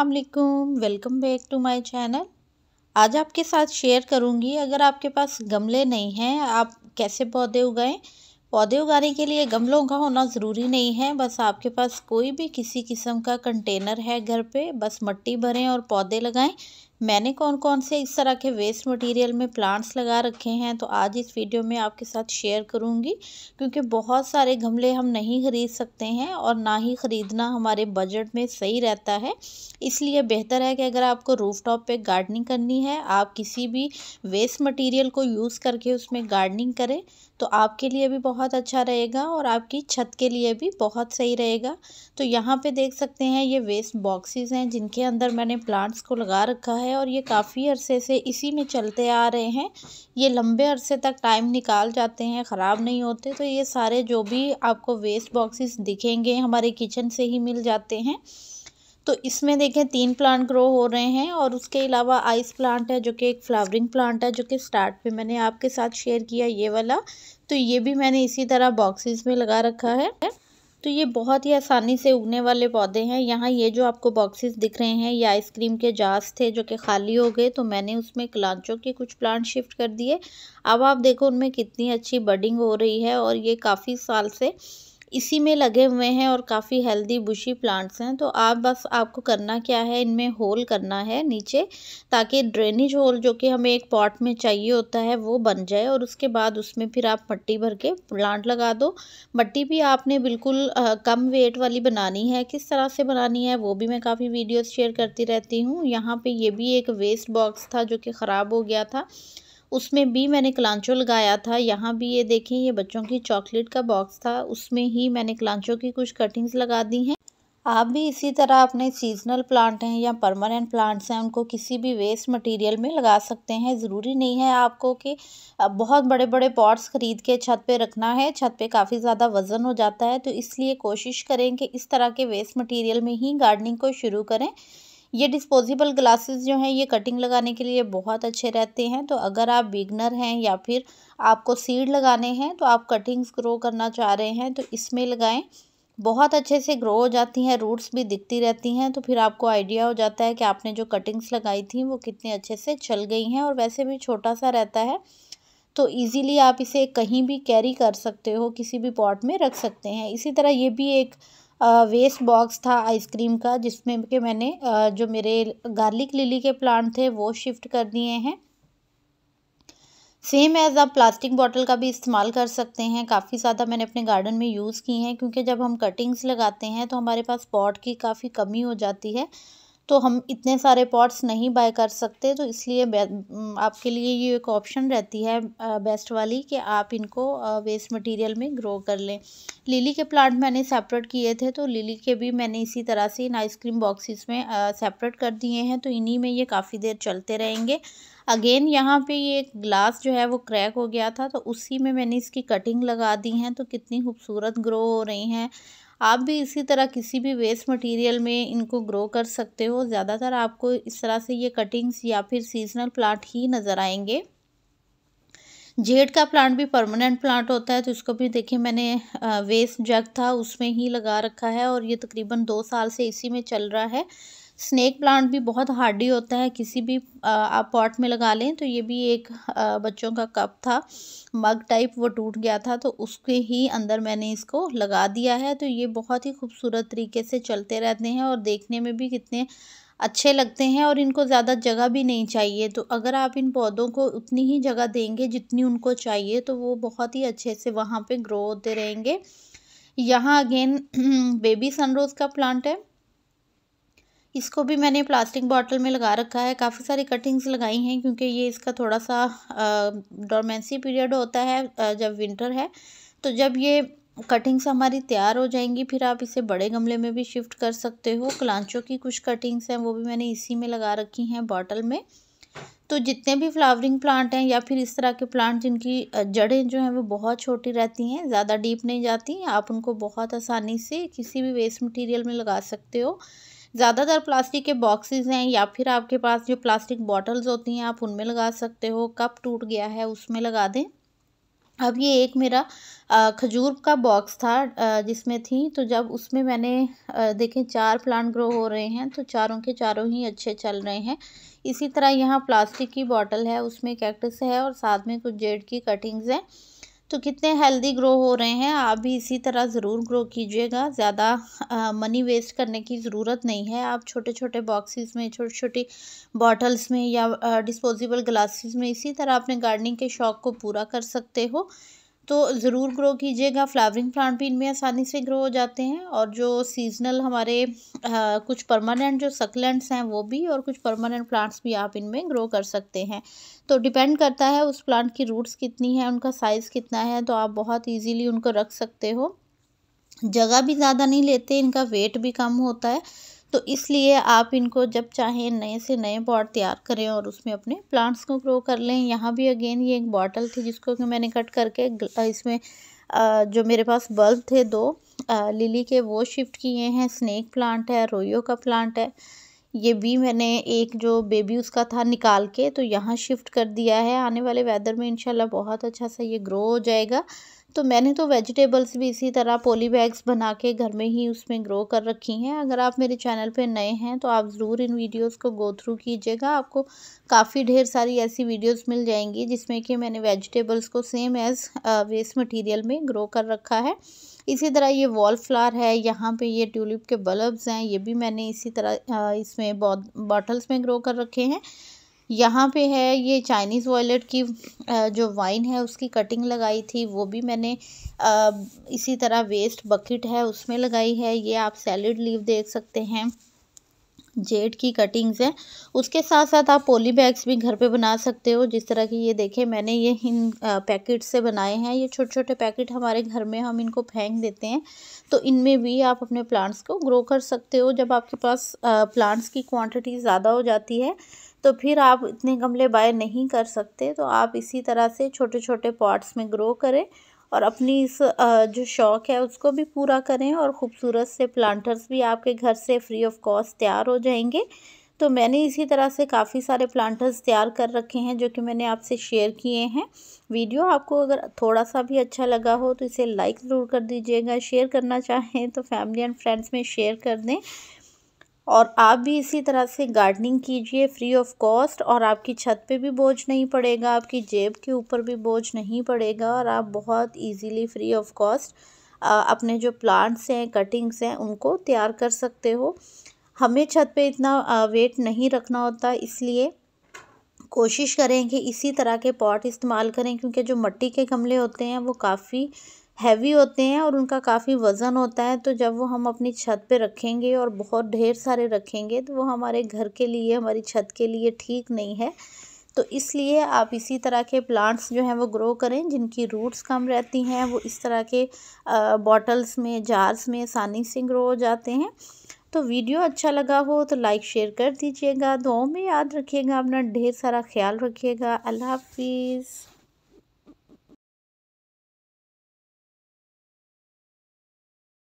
असलकुम welcome back to my channel आज आपके साथ शेयर करूंगी अगर आपके पास गमले नहीं हैं आप कैसे पौधे उगाएं पौधे उगाने के लिए गमलों का होना ज़रूरी नहीं है बस आपके पास कोई भी किसी किस्म का कंटेनर है घर पे बस मट्टी भरें और पौधे लगाएं मैंने कौन कौन से इस तरह के वेस्ट मटेरियल में प्लांट्स लगा रखे हैं तो आज इस वीडियो में आपके साथ शेयर करूंगी क्योंकि बहुत सारे गमले हम नहीं ख़रीद सकते हैं और ना ही ख़रीदना हमारे बजट में सही रहता है इसलिए बेहतर है कि अगर आपको रूफ टॉप पर गार्डनिंग करनी है आप किसी भी वेस्ट मटीरियल को यूज़ करके उसमें गार्डनिंग करें तो आपके लिए भी बहुत अच्छा रहेगा और आपकी छत के लिए भी बहुत सही रहेगा तो यहाँ पे देख सकते हैं ये वेस्ट बॉक्सेस हैं जिनके अंदर मैंने प्लांट्स को लगा रखा है है और ये काफ़ी अरसे से इसी में चलते आ रहे हैं ये लंबे अरसे तक टाइम निकाल जाते हैं ख़राब नहीं होते तो ये सारे जो भी आपको वेस्ट बॉक्सेस दिखेंगे हमारे किचन से ही मिल जाते हैं तो इसमें देखें तीन प्लांट ग्रो हो रहे हैं और उसके अलावा आइस प्लांट है जो कि एक फ्लावरिंग प्लांट है जो कि स्टार्ट पे मैंने आपके साथ शेयर किया ये वाला तो ये भी मैंने इसी तरह बॉक्सेस में लगा रखा है तो ये बहुत ही आसानी से उगने वाले पौधे हैं यहाँ ये जो आपको बॉक्सेस दिख रहे हैं ये आइसक्रीम के जार्स थे जो कि खाली हो गए तो मैंने उसमें कलांचों के कुछ प्लांट शिफ्ट कर दिए अब आप देखो उनमें कितनी अच्छी बडिंग हो रही है और ये काफ़ी साल से इसी में लगे हुए हैं और काफ़ी हेल्दी बुशी प्लांट्स हैं तो आप बस आपको करना क्या है इनमें होल करना है नीचे ताकि ड्रेनेज होल जो कि हमें एक पॉट में चाहिए होता है वो बन जाए और उसके बाद उसमें फिर आप मट्टी भर के प्लांट लगा दो मट्टी भी आपने बिल्कुल कम वेट वाली बनानी है किस तरह से बनानी है वो भी मैं काफ़ी वीडियोज़ शेयर करती रहती हूँ यहाँ पर ये भी एक वेस्ट बॉक्स था जो कि ख़राब हो गया था उसमें भी मैंने कलांचो लगाया था यहाँ भी ये देखें ये बच्चों की चॉकलेट का बॉक्स था उसमें ही मैंने कलांचो की कुछ कटिंग्स लगा दी हैं आप भी इसी तरह अपने सीजनल प्लांट हैं या परमानेंट प्लांट्स हैं उनको किसी भी वेस्ट मटेरियल में लगा सकते हैं ज़रूरी नहीं है आपको कि बहुत बड़े बड़े पॉट्स ख़रीद के छत पे रखना है छत पे काफ़ी ज़्यादा वज़न हो जाता है तो इसलिए कोशिश करें कि इस तरह के वेस्ट मटेरियल में ही गार्डनिंग को शुरू करें ये डिस्पोजेबल ग्लासेस जो हैं ये कटिंग लगाने के लिए बहुत अच्छे रहते हैं तो अगर आप बिगनर हैं या फिर आपको सीड लगाने हैं तो आप कटिंग्स ग्रो करना चाह रहे हैं तो इसमें लगाएं बहुत अच्छे से ग्रो हो जाती हैं रूट्स भी दिखती रहती हैं तो फिर आपको आइडिया हो जाता है कि आपने जो कटिंग्स लगाई थी वो कितने अच्छे से चल गई हैं और वैसे भी छोटा सा रहता है तो ईज़िली आप इसे कहीं भी कैरी कर सकते हो किसी भी पॉट में रख सकते हैं इसी तरह ये भी एक वेस्ट बॉक्स था आइसक्रीम का जिसमें कि मैंने जो मेरे गार्लिक लिली के प्लांट थे वो शिफ्ट कर दिए हैं सेम एज़ आप प्लास्टिक बॉटल का भी इस्तेमाल कर सकते हैं काफ़ी ज़्यादा मैंने अपने गार्डन में यूज़ की हैं क्योंकि जब हम कटिंग्स लगाते हैं तो हमारे पास पॉट की काफ़ी कमी हो जाती है तो हम इतने सारे पॉट्स नहीं बाय कर सकते तो इसलिए आपके लिए ये एक ऑप्शन रहती है बेस्ट वाली कि आप इनको वेस्ट मटेरियल में ग्रो कर लें लिली के प्लांट मैंने सेपरेट किए थे तो लिली के भी मैंने इसी तरह से इन आइसक्रीम बॉक्सेस में सेपरेट कर दिए हैं तो इन्हीं में ये काफ़ी देर चलते रहेंगे अगेन यहाँ पे ये ग्लास जो है वो क्रैक हो गया था तो उसी में मैंने इसकी कटिंग लगा दी है तो कितनी खूबसूरत ग्रो हो रही हैं आप भी इसी तरह किसी भी वेस्ट मटेरियल में इनको ग्रो कर सकते हो ज़्यादातर आपको इस तरह से ये कटिंग्स या फिर सीजनल प्लांट ही नज़र आएंगे जेड का प्लांट भी परमानेंट प्लांट होता है तो इसको भी देखिए मैंने वेस्ट जग था उसमें ही लगा रखा है और ये तकरीबन दो साल से इसी में चल रहा है स्नैक प्लांट भी बहुत हार्डी होता है किसी भी आप पॉट में लगा लें तो ये भी एक बच्चों का कप था मग टाइप वो टूट गया था तो उसके ही अंदर मैंने इसको लगा दिया है तो ये बहुत ही खूबसूरत तरीके से चलते रहते हैं और देखने में भी कितने अच्छे लगते हैं और इनको ज़्यादा जगह भी नहीं चाहिए तो अगर आप इन पौधों को उतनी ही जगह देंगे जितनी उनको चाहिए तो वो बहुत ही अच्छे से वहाँ पे ग्रो होते रहेंगे यहाँ अगेन बेबी सनरोज़ का प्लांट है इसको भी मैंने प्लास्टिक बॉटल में लगा रखा है काफ़ी सारी कटिंग्स लगाई हैं क्योंकि ये इसका थोड़ा सा डोमेंसी पीरियड होता है जब विंटर है तो जब ये कटिंग्स हमारी तैयार हो जाएंगी फिर आप इसे बड़े गमले में भी शिफ्ट कर सकते हो क्लांचों की कुछ कटिंग्स हैं वो भी मैंने इसी में लगा रखी हैं बॉटल में तो जितने भी फ्लावरिंग प्लांट हैं या फिर इस तरह के प्लांट जिनकी जड़ें जो हैं वो बहुत छोटी रहती हैं ज़्यादा डीप नहीं जाती आप उनको बहुत आसानी से किसी भी वेस्ट मटीरियल में लगा सकते हो ज़्यादातर प्लास्टिक के बॉक्सेस हैं या फिर आपके पास जो प्लास्टिक बॉटल्स होती हैं आप उनमें लगा सकते हो कप टूट गया है उसमें लगा दें अब ये एक मेरा खजूर का बॉक्स था जिसमें थी तो जब उसमें मैंने देखें चार प्लांट ग्रो हो रहे हैं तो चारों के चारों ही अच्छे चल रहे हैं इसी तरह यहाँ प्लास्टिक की बॉटल है उसमें कैक्टस है और साथ में कुछ जेड की कटिंग्स हैं तो कितने हेल्दी ग्रो हो रहे हैं आप भी इसी तरह ज़रूर ग्रो कीजिएगा ज़्यादा मनी वेस्ट करने की ज़रूरत नहीं है आप छोटे छोटे बॉक्सेस में छोटी छोटी बॉटल्स में या डिस्पोजेबल ग्लासेस में इसी तरह अपने गार्डनिंग के शौक़ को पूरा कर सकते हो तो ज़रूर ग्रो कीजिएगा फ्लावरिंग प्लांट भी इनमें आसानी से ग्रो हो जाते हैं और जो सीजनल हमारे आ, कुछ परमानेंट जो सकलेंट्स हैं वो भी और कुछ परमानेंट प्लांट्स भी आप इनमें ग्रो कर सकते हैं तो डिपेंड करता है उस प्लांट की रूट्स कितनी है उनका साइज़ कितना है तो आप बहुत ईजीली उनको रख सकते हो जगह भी ज़्यादा नहीं लेते इनका वेट भी कम होता है तो इसलिए आप इनको जब चाहें नए से नए पॉट तैयार करें और उसमें अपने प्लांट्स को ग्रो कर लें यहाँ भी अगेन ये एक बॉटल थी जिसको कि मैंने कट करके इसमें जो मेरे पास बल्ब थे दो लिली के वो शिफ्ट किए हैं स्नैक प्लांट है रोयो का प्लांट है ये भी मैंने एक जो बेबी उसका था निकाल के तो यहाँ शिफ्ट कर दिया है आने वाले वेदर में इंशाल्लाह बहुत अच्छा सा ये ग्रो हो जाएगा तो मैंने तो वेजिटेबल्स भी इसी तरह पोली बैग्स बना के घर में ही उसमें ग्रो कर रखी हैं अगर आप मेरे चैनल पे नए हैं तो आप ज़रूर इन वीडियोस को गो थ्रू कीजिएगा आपको काफ़ी ढेर सारी ऐसी वीडियोस मिल जाएंगी जिसमें कि मैंने वेजिटेबल्स को सेम एज़ वेस्ट मटेरियल में ग्रो कर रखा है इसी तरह ये वॉल फ्लार है यहाँ पर ये ट्यूलिप के बल्ब्स हैं ये भी मैंने इसी तरह इसमें बॉटल्स में ग्रो कर रखे हैं यहाँ पे है ये चाइनीज़ वॉयलेट की जो वाइन है उसकी कटिंग लगाई थी वो भी मैंने इसी तरह वेस्ट बकेट है उसमें लगाई है ये आप सैलड लीव देख सकते हैं जेड की कटिंग्स हैं उसके साथ साथ आप पोली बैग्स भी घर पे बना सकते हो जिस तरह की ये देखें मैंने ये इन पैकेट से बनाए हैं ये छोटे छोटे पैकेट हमारे घर में हम इनको फेंक देते हैं तो इनमें भी आप अपने प्लांट्स को ग्रो कर सकते हो जब आपके पास प्लांट्स की क्वांटिटी ज़्यादा हो जाती है तो फिर आप इतने गमले बाय नहीं कर सकते तो आप इसी तरह से छोटे छोटे पॉट्स में ग्रो करें और अपनी इस जो शौक़ है उसको भी पूरा करें और ख़ूबसूरत से प्लांटर्स भी आपके घर से फ्री ऑफ कॉस्ट तैयार हो जाएंगे तो मैंने इसी तरह से काफ़ी सारे प्लांटर्स तैयार कर रखे हैं जो कि मैंने आपसे शेयर किए हैं वीडियो आपको अगर थोड़ा सा भी अच्छा लगा हो तो इसे लाइक ज़रूर कर दीजिएगा शेयर करना चाहें तो फैमिली एंड फ्रेंड्स में शेयर कर दें और आप भी इसी तरह से गार्डनिंग कीजिए फ्री ऑफ कॉस्ट और आपकी छत पे भी बोझ नहीं पड़ेगा आपकी जेब के ऊपर भी बोझ नहीं पड़ेगा और आप बहुत इजीली फ्री ऑफ कॉस्ट अपने जो प्लांट्स हैं कटिंग्स हैं उनको तैयार कर सकते हो हमें छत पे इतना वेट नहीं रखना होता इसलिए कोशिश करें कि इसी तरह के पॉट इस्तेमाल करें क्योंकि जो मट्टी के गमले होते हैं वो काफ़ी हैवी होते हैं और उनका काफ़ी वज़न होता है तो जब वो हम अपनी छत पे रखेंगे और बहुत ढेर सारे रखेंगे तो वो हमारे घर के लिए हमारी छत के लिए ठीक नहीं है तो इसलिए आप इसी तरह के प्लांट्स जो हैं वो ग्रो करें जिनकी रूट्स कम रहती हैं वो इस तरह के बॉटल्स में जार्स में आसानी से ग्रो हो जाते हैं तो वीडियो अच्छा लगा हो तो लाइक शेयर कर दीजिएगा दो तो में याद रखिएगा अपना ढेर सारा ख्याल रखिएगा अल्लाह हाफिज़